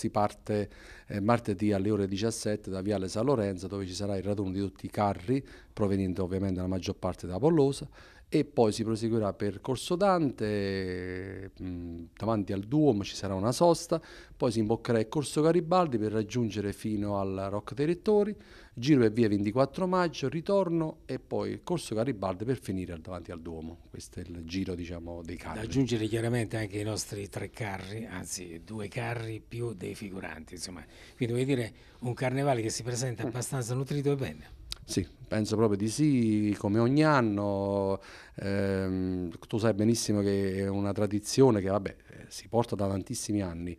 si parte eh, martedì alle ore 17 da Viale San Lorenzo dove ci sarà il raduno di tutti i carri provenienti ovviamente la maggior parte da Pollosa e poi si proseguirà per Corso Dante, mh, eh, mm, davanti al Duomo ci sarà una sosta, poi si imboccherà il Corso Garibaldi per raggiungere fino al Rock dei Rettori, giro e via 24 maggio, ritorno e poi Corso Garibaldi per finire davanti al Duomo. Questo è il giro diciamo, dei carri. Da aggiungere chiaramente anche i nostri tre carri, anzi due carri più dei dei figuranti, insomma. Quindi vuol dire un carnevale che si presenta abbastanza nutrito e bene. Sì, penso proprio di sì, come ogni anno, ehm, tu sai benissimo che è una tradizione che vabbè, eh, si porta da tantissimi anni,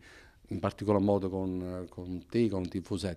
in particolar modo con, con te, con TV7,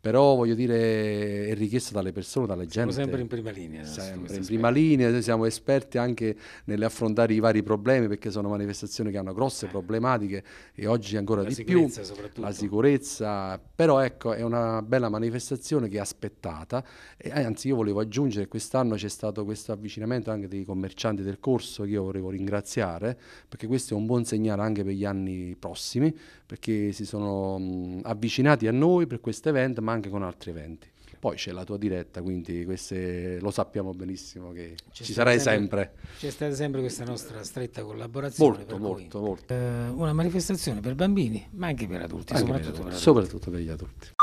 però voglio dire è richiesta dalle persone, dalle gente. Siamo sempre in prima linea. Sempre in prima linea, siamo esperti anche nell'affrontare i vari problemi perché sono manifestazioni che hanno grosse eh. problematiche e oggi ancora la di più. La sicurezza, però ecco è una bella manifestazione che è aspettata e eh, anzi io volevo aggiungere che quest'anno c'è stato questo avvicinamento anche dei commercianti del corso che io volevo ringraziare perché questo è un buon segnale anche per gli anni prossimi perché che si sono mh, mm, avvicinati a noi per questo evento, ma anche con altri eventi. Poi c'è la tua diretta, quindi queste, lo sappiamo benissimo che c'è ci sarai sempre, sempre, C'è stata sempre questa nostra stretta collaborazione. Molto, molto, cui, molto. Eh, una manifestazione per bambini, ma anche per adulti, anche soprattutto, per, adulti. soprattutto per gli adulti.